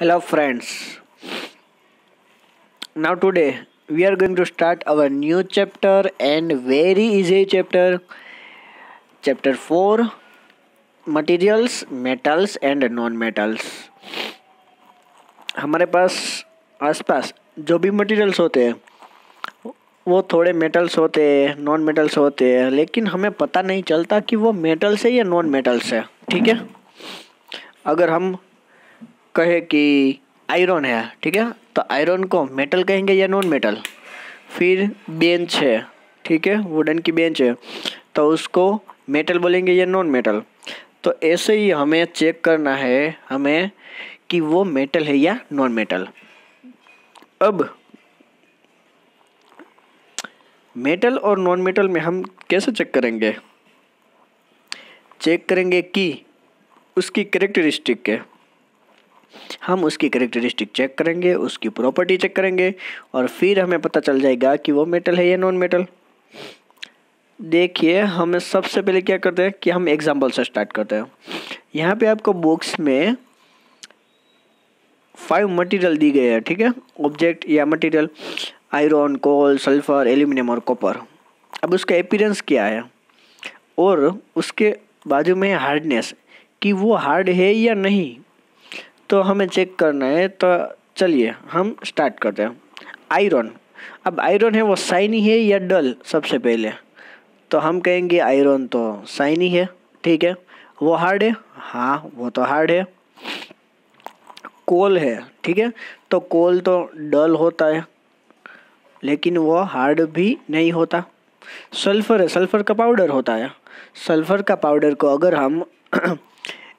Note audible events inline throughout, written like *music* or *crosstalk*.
hello friends now today we are going to start our new chapter and very easy chapter chapter 4 materials metals and non metals हमारे पास आसपास जो भी materials होते हैं वो थोड़े मेटल्स होते हैं नॉन मेटल्स होते हैं लेकिन हमें पता नहीं चलता कि वो मेटल्स है या नॉन मेटल्स है ठीक है अगर हम कहे कि आयरन है ठीक है तो आयरन को मेटल कहेंगे या नॉन मेटल फिर बेंच है ठीक है वुडन की बेंच है तो उसको मेटल बोलेंगे या नॉन मेटल तो ऐसे ही हमें चेक करना है हमें कि वो मेटल है या नॉन मेटल अब मेटल और नॉन मेटल में हम कैसे चेक करेंगे चेक करेंगे कि उसकी करेक्टरिस्टिक है हम उसकी करेक्टरिस्टिक चेक करेंगे उसकी प्रॉपर्टी चेक करेंगे और फिर हमें पता चल जाएगा कि वो मेटल है या नॉन मेटल देखिए हम सबसे पहले क्या करते हैं कि हम एग्जाम्पल से स्टार्ट करते हैं यहाँ पे आपको बुक्स में फाइव मटेरियल दी गए हैं ठीक है ऑब्जेक्ट या material iron coal sulphur aluminium और कॉपर अब उसका अपीरेंस क्या है और उसके बाजू में हार्डनेस कि वो हार्ड है या नहीं तो हमें चेक करना है तो चलिए हम स्टार्ट करते हैं आयरन अब आयरन है वो साइनी है या डल सबसे पहले तो हम कहेंगे आयरन तो साइनी है ठीक है वो हार्ड है हाँ वो तो हार्ड है कोल है ठीक है तो कोल तो डल होता है लेकिन वो हार्ड भी नहीं होता सल्फ़र है सल्फ़र का पाउडर होता है सल्फ़र का पाउडर को अगर हम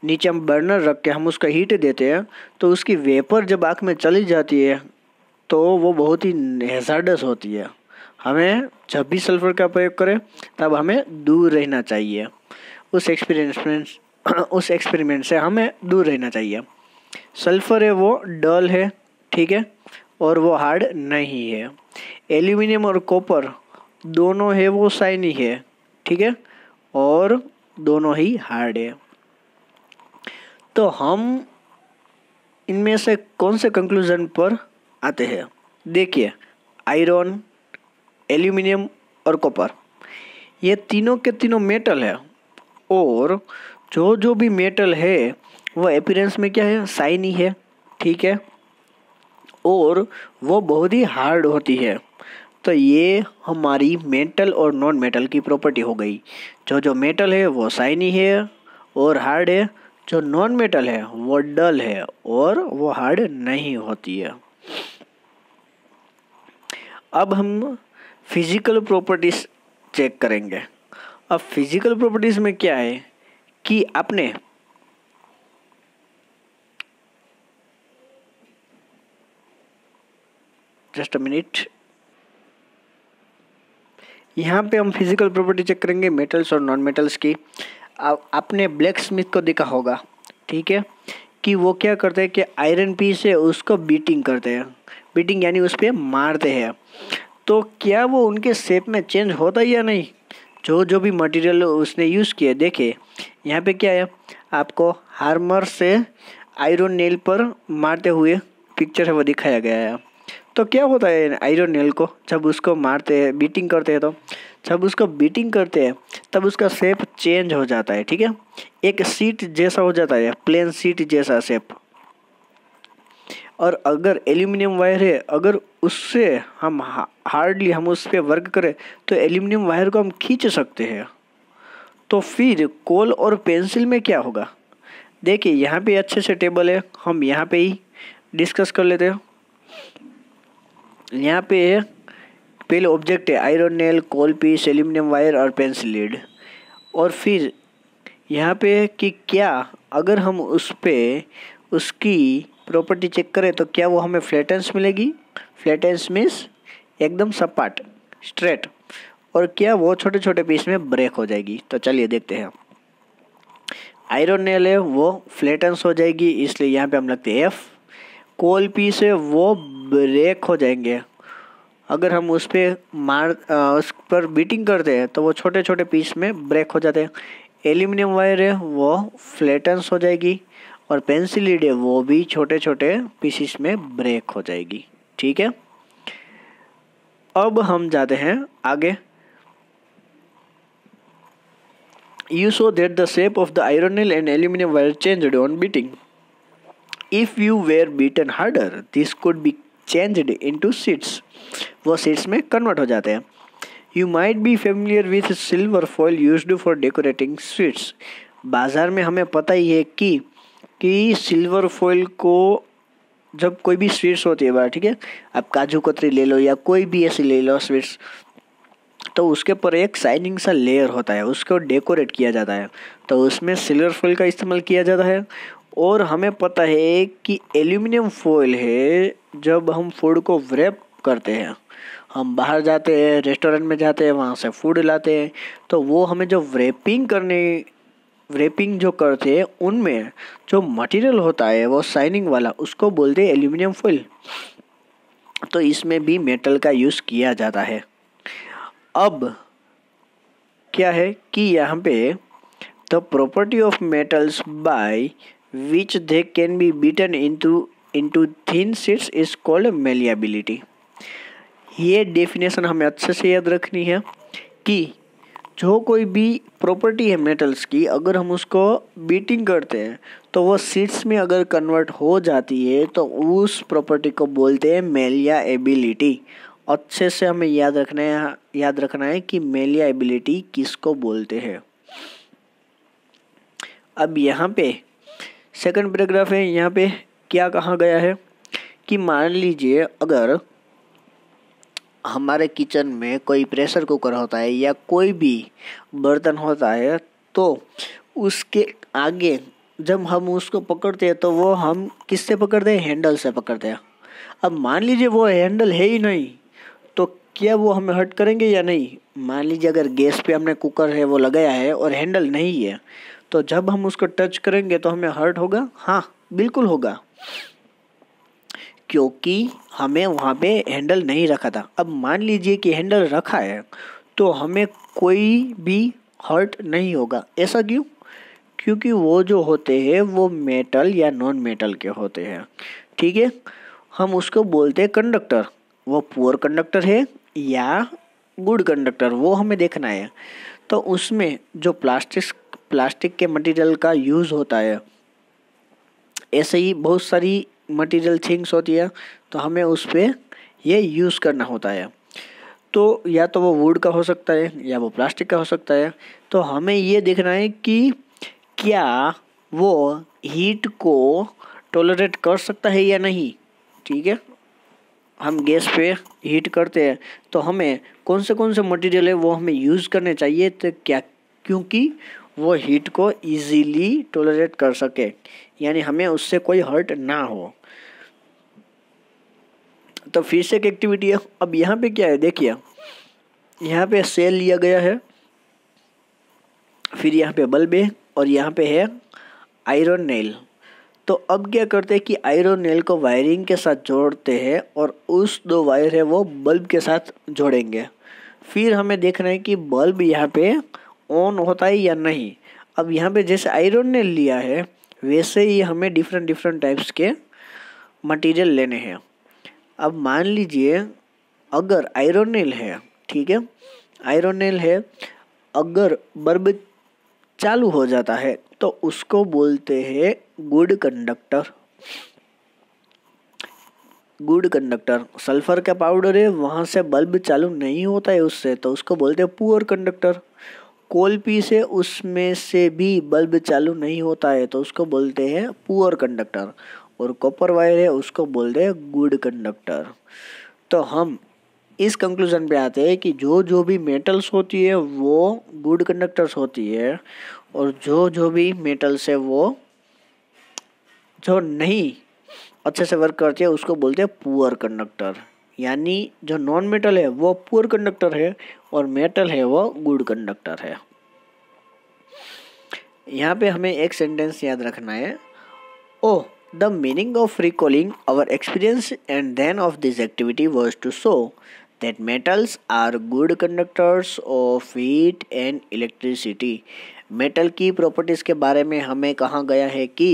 नीचे हम बर्नर रख के हम उसका हीट देते हैं तो उसकी वेपर जब आँख में चली जाती है तो वो बहुत ही हेजार्डस होती है हमें जब भी सल्फ़र का प्रयोग करें तब हमें दूर रहना चाहिए उस एक्सपीरियंस उस एक्सपेरिमेंट से हमें दूर रहना चाहिए सल्फ़र है वो डल है ठीक है और वो हार्ड नहीं है एल्यूमिनियम और कॉपर दोनों है वो शाइनी है ठीक है और दोनों ही हार्ड है तो हम इनमें से कौन से कंक्लूज़न पर आते हैं देखिए आयरन एल्यूमिनियम और कॉपर ये तीनों के तीनों मेटल है और जो जो भी मेटल है वह अपीरेंस में क्या है साइनी है ठीक है और वो बहुत ही हार्ड होती है तो ये हमारी मेटल और नॉन मेटल की प्रॉपर्टी हो गई जो जो मेटल है वो साइनी है और हार्ड है जो नॉन मेटल है वो डल है और वो हार्ड नहीं होती है अब हम फिजिकल प्रॉपर्टीज चेक करेंगे अब फिजिकल प्रॉपर्टीज में क्या है कि आपने जस्ट अ मिनट यहाँ पे हम फिजिकल प्रॉपर्टी चेक करेंगे मेटल्स और नॉन मेटल्स की आपने ब्लैक स्मिथ को देखा होगा ठीक है कि वो क्या करते हैं कि आयरन पी से उसको बीटिंग करते हैं बीटिंग यानी उस पर मारते हैं तो क्या वो उनके शेप में चेंज होता है या नहीं जो जो भी मटेरियल उसने यूज़ किया देखे यहाँ पे क्या है आपको हार्मर से आयरन नेल पर मारते हुए पिक्चर है वो दिखाया गया है तो क्या होता है आयरन नेल को जब उसको मारते हैं बीटिंग करते हैं तो जब उसको बीटिंग करते हैं तब उसका शेप चेंज हो जाता है ठीक है एक सीट जैसा हो जाता है प्लेन सीट जैसा शेप और अगर एल्यूमिनियम वायर है अगर उससे हम हार्डली हम उस पर वर्क करें तो एल्यूमिनियम वायर को हम खींच सकते हैं तो फिर कोल और पेंसिल में क्या होगा देखिए यहाँ पे अच्छे से टेबल है हम यहाँ पे ही डिस्कस कर लेते हैं यहाँ पे पहले ऑब्जेक्ट है iron nail coal piece aluminium wire और पेंसिल लीड और फिर यहाँ पे कि क्या अगर हम उस पर उसकी प्रॉपर्टी चेक करें तो क्या वो हमें फ्लैटेंस मिलेगी फ्लैटेंस मीन्स एकदम सपाट स्ट्रेट और क्या वो छोटे छोटे पीस में ब्रेक हो जाएगी तो चलिए देखते हैं आयरन नेल है वो फ्लैटेंस हो जाएगी इसलिए यहाँ पे हम लगते हैं एफ़ कोल पीस है वो ब्रेक हो जाएंगे अगर हम उस पर मार उस पर बीटिंग करते हैं तो वो छोटे छोटे पीस में ब्रेक हो जाते हैं एल्यूमिनियम वायर है वो फ्लैटन्स हो जाएगी और पेंसिल लीड है वो भी छोटे छोटे पीसीस में ब्रेक हो जाएगी ठीक है अब हम जाते हैं आगे you saw that the shape of the iron nail and aluminium wire change on beating if you were beaten harder this could be into sheets वो सीड्स में कन्वर्ट हो जाते हैं you might be familiar with silver foil used for decorating sweets बाज़ार में हमें पता ही है कि कि सिल्वर फॉइल को जब कोई भी स्वीट्स होती है बार ठीक है आप काजू कतरी ले लो या कोई भी ऐसी ले लो स्वीट्स तो उसके ऊपर एक शाइनिंग सा लेयर होता है उसको डेकोरेट किया जाता है तो उसमें सिल्वर फॉइल का इस्तेमाल किया जाता है और हमें पता है कि एल्यूमिनियम फॉइल है जब हम फूड को व्रैप करते हैं हम बाहर जाते हैं रेस्टोरेंट में जाते हैं वहाँ से फूड लाते हैं तो वो हमें जो व्रेपिंग करने व्रेपिंग जो करते हैं उनमें जो मटेरियल होता है वो शाइनिंग वाला उसको बोलते हैं एल्यूमिनियम फॉइल तो इसमें भी मेटल का यूज़ किया जाता है अब क्या है कि यहाँ पे the property of metals by which they can be beaten into into thin sheets is called malleability ये डेफिनेशन हमें अच्छे से याद रखनी है कि जो कोई भी प्रॉपर्टी है मेटल्स की अगर हम उसको बीटिंग करते हैं तो वो सीट्स में अगर कन्वर्ट हो जाती है तो उस प्रॉपर्टी को बोलते हैं मेलिया एबिलिटी अच्छे से हमें याद रखना है याद रखना है कि मेलिया एबिलिटी किसको बोलते हैं अब यहाँ पे सेकंड पैराग्राफ है यहाँ पे क्या कहा गया है कि मान लीजिए अगर हमारे किचन में कोई प्रेशर कुकर होता है या कोई भी बर्तन होता है तो उसके आगे जब हम उसको पकड़ते हैं तो वो हम किससे पकड़ते हैं हैंडल से पकड़ते हैं अब मान लीजिए वो हैंडल है ही नहीं तो क्या वो हमें हट करेंगे या नहीं मान लीजिए अगर गैस पे हमने कुकर है वो लगाया है और हैंडल नहीं है तो जब हम उसको टच करेंगे तो हमें हर्ट होगा हाँ बिल्कुल होगा क्योंकि हमें वहाँ पे हैंडल नहीं रखा था अब मान लीजिए कि हैंडल रखा है तो हमें कोई भी हर्ट नहीं होगा ऐसा क्यों क्योंकि वो जो होते हैं वो मेटल या नॉन मेटल के होते हैं ठीक है हम उसको बोलते हैं कंडक्टर वो पुअर कंडक्टर है या गुड कंडक्टर वो हमें देखना है तो उसमें जो प्लास्टिक प्लास्टिक के मटेरियल का यूज़ होता है ऐसे ही बहुत सारी मटेरियल थिंग्स होती है तो हमें उस पर ये यूज़ करना होता है तो या तो वो वुड का हो सकता है या वो प्लास्टिक का हो सकता है तो हमें ये देखना है कि क्या वो हीट को टॉलरेट कर सकता है या नहीं ठीक है हम गैस पे हीट करते हैं तो हमें कौन से कौन से मटेरियल है वो हमें यूज़ करने चाहिए तो क्या क्योंकि वो हीट को इजीली टॉलरेट कर सके यानी हमें उससे कोई हर्ट ना हो तो फिर से एक एक्टिविटी है अब यहाँ पे क्या है देखिए यहाँ पे सेल लिया गया है फिर यहाँ पे बल्ब है और यहाँ पे है आयरन नेल तो अब क्या करते हैं कि आयरन नेल को वायरिंग के साथ जोड़ते हैं और उस दो वायर है वो बल्ब के साथ जोड़ेंगे फिर हमें देखना है कि बल्ब यहाँ पे ऑन होता है या नहीं अब यहाँ पे जैसे आयरन नेल लिया है वैसे ही हमें डिफरेंट डिफरेंट टाइप्स के मटेरियल लेने हैं अब मान लीजिए अगर आयरोनेल है ठीक है आयरोनेल है अगर बर्ब चालू हो जाता है तो उसको बोलते हैं good conductor good conductor sulphur का पाउडर है वहाँ से बल्ब चालू नहीं होता है उससे तो उसको बोलते हैं पुअर कंडक्टर कोल पी से उसमें से भी बल्ब चालू नहीं होता है तो उसको बोलते हैं पुअर कंडक्टर और कॉपर वायर है उसको बोलते दे गुड कंडक्टर तो हम इस कंक्लूजन पे आते हैं कि जो जो भी मेटल्स होती है वो गुड कंडक्टर्स होती है और जो जो भी मेटल्स है वो जो नहीं अच्छे से वर्क करती है उसको बोलते हैं पुअर कंडक्टर यानी जो नॉन मेटल है वो पुअर कंडक्टर है और मेटल है वो गुड कंडक्टर है यहाँ पे हमें एक सेंटेंस याद रखना है ओ The meaning of recalling our experience and then of this activity was to show that metals are good conductors of heat and electricity. Metal की प्रॉपर्टीज़ के बारे में हमें कहा गया है कि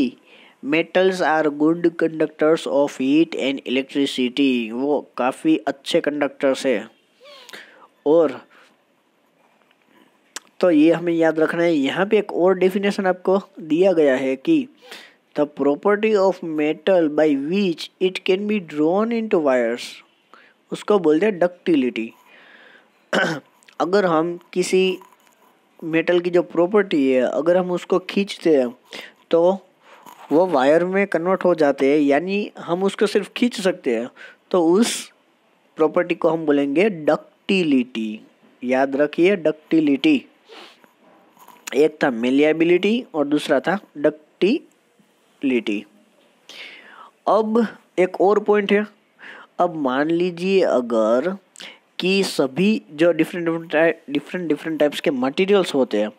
metals are good conductors of heat and electricity वो काफ़ी अच्छे कंडक्टर्स है और तो ये हमें याद रखना है यहाँ पे एक और डेफिनेशन आपको दिया गया है कि the property of metal by which it can be drawn into wires उसको बोलते हैं डक्टिलिटी *clears throat* अगर हम किसी मेटल की जो प्रॉपर्टी है अगर हम उसको खींचते हैं तो वो वायर में कन्वर्ट हो जाते हैं यानी हम उसको सिर्फ खींच सकते हैं तो उस प्रॉपर्टी को हम बोलेंगे डक्टिलिटी याद रखिए डक्टिलिटी एक था मेलियाबिलिटी और दूसरा था डक्टी लिटी अब एक और पॉइंट है अब मान लीजिए अगर कि सभी जो different different different different types के मटेरियल्स होते हैं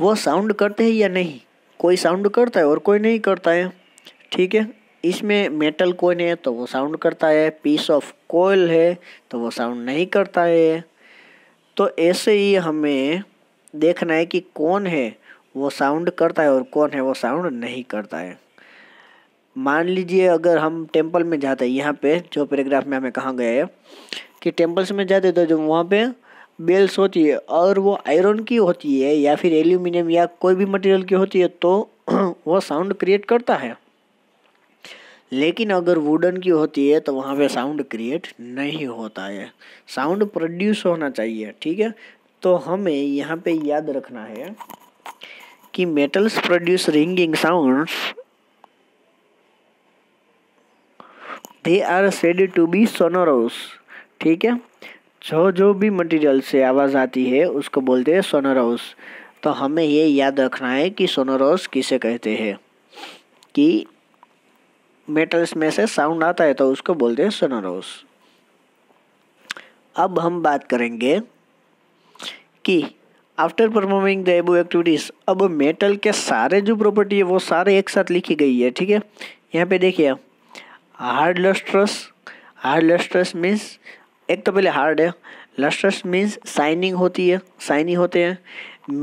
वो साउंड करते हैं या नहीं कोई साउंड करता है और कोई नहीं करता है ठीक है इसमें मेटल कोइन है तो वो साउंड करता है पीस ऑफ कोयल है तो वो साउंड नहीं करता है तो ऐसे ही हमें देखना है कि कौन है वो साउंड करता है और कौन है वो साउंड नहीं करता है मान लीजिए अगर हम टेम्पल में जाते हैं यहाँ पे जो पैराग्राफ में हमें कहाँ गया है कि टेम्पल्स में जाते तो जो वहाँ पे बेल्स होती है और वो आयरन की होती है या फिर एल्यूमिनियम या कोई भी मटेरियल की होती है तो *clears throat* वो साउंड क्रिएट करता है लेकिन अगर वुडन की होती है तो वहाँ पे साउंड क्रिएट नहीं होता है साउंड प्रोड्यूस होना चाहिए ठीक है तो हमें यहाँ पे याद रखना है कि metals produce ringing sounds they are said to be sonorous ठीक है जो जो भी मटेरियल से आवाज़ आती है उसको बोलते हैं सोनोरोस तो हमें ये याद रखना है कि सोनोरोस किसे कहते हैं कि मेटल्स में से साउंड आता है तो उसको बोलते हैं सोनोरोस अब हम बात करेंगे कि after performing the above activities अब मेटल के सारे जो प्रॉपर्टी है वो सारे एक साथ लिखी गई है ठीक है यहाँ पे देखिए hard lustrous hard lustrous means एक तो पहले हार्ड है लस्ट्रस मीन्स साइनिंग होती है साइनिंग होते हैं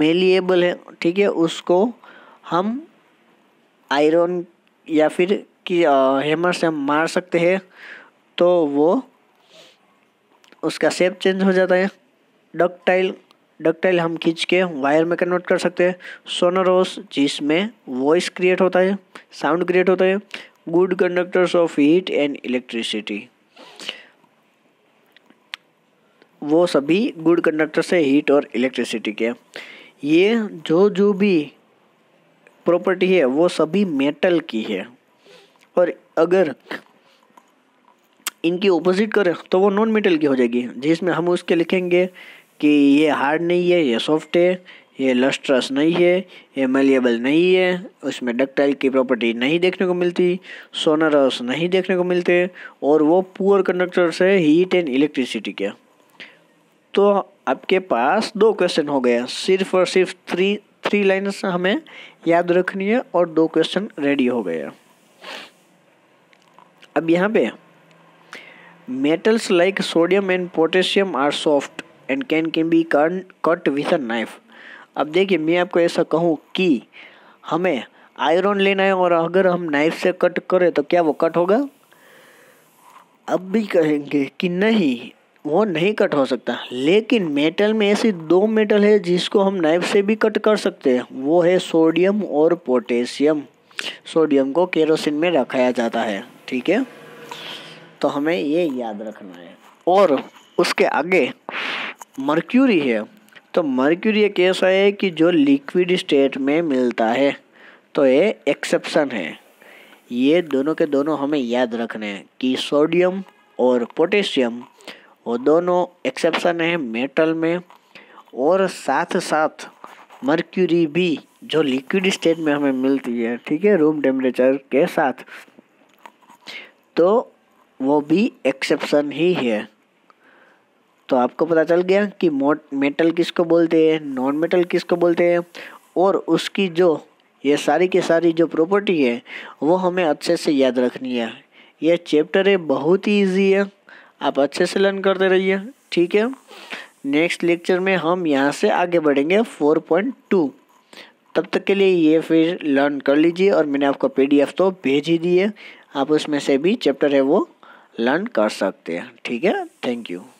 मेलिएबल है ठीक है उसको हम आयरन या फिर कि हेमर से हम मार सकते हैं तो वो उसका शेप चेंज हो जाता है डक्टाइल डकटाइल हम खींच के वायर में कन्वर्ट कर सकते हैं सोनरोस जिसमें वॉइस क्रिएट होता है साउंड क्रिएट होता है good conductors of heat and electricity वो सभी गुड कंडक्टर्स है हीट और इलेक्ट्रिसिटी के ये जो जो भी प्रॉपर्टी है वो सभी मेटल की है और अगर इनकी ओपोजिट करें तो वो नॉन मेटल की हो जाएगी जिसमें हम उसके लिखेंगे कि ये हार्ड नहीं है ये सॉफ्ट है ये लस्ट्रस नहीं है ये मलिएबल नहीं है उसमें डक्टाइल की प्रॉपर्टी नहीं देखने को मिलती सोनरस नहीं देखने को मिलते और वो पुअर कंडक्टर से हीट एंड इलेक्ट्रिसिटी के तो आपके पास दो क्वेश्चन हो गया सिर्फ और सिर्फ थ्री थ्री लाइन्स हमें याद रखनी है और दो क्वेश्चन रेडी हो गए अब यहाँ पे metals like sodium and potassium are soft and can can be कर्न कट विथ अ नाइफ अब देखिए मैं आपको ऐसा कहूँ कि हमें आयरन लेना है और अगर हम नाइफ से कट करें तो क्या वो कट होगा अब भी कहेंगे कि नहीं वो नहीं कट हो सकता लेकिन मेटल में ऐसे दो मेटल है जिसको हम नाइफ से भी कट कर सकते हैं वो है सोडियम और पोटेशियम सोडियम को केरोसिन में रखाया जाता है ठीक है तो हमें ये याद रखना है और उसके आगे मर्क्यूरी है तो मर्क्यूरी एक ऐसा है कि जो लिक्विड स्टेट में मिलता है तो ये एक्सेप्शन है ये दोनों के दोनों हमें याद रखने हैं कि सोडियम और पोटेशियम वो दोनों एक्सेप्शन है मेटल में और साथ साथ मर्क्यूरी भी जो लिक्विड स्टेट में हमें मिलती है ठीक है रूम टेम्परेचर के साथ तो वो भी एक्सेप्शन ही है तो आपको पता चल गया कि मोट मेटल किसको बोलते हैं नॉन मेटल किसको बोलते हैं और उसकी जो ये सारी की सारी जो प्रॉपर्टी है वो हमें अच्छे से याद रखनी है यह चैप्टर है बहुत ही ईजी है आप अच्छे से लर्न करते रहिए ठीक है नेक्स्ट लेक्चर में हम यहाँ से आगे बढ़ेंगे टू तब तक के लिए ये फिर लर्न कर लीजिए और मैंने आपको पीडीएफ तो भेज ही दी है आप उसमें से भी चैप्टर है वो लर्न कर सकते हैं ठीक है थैंक यू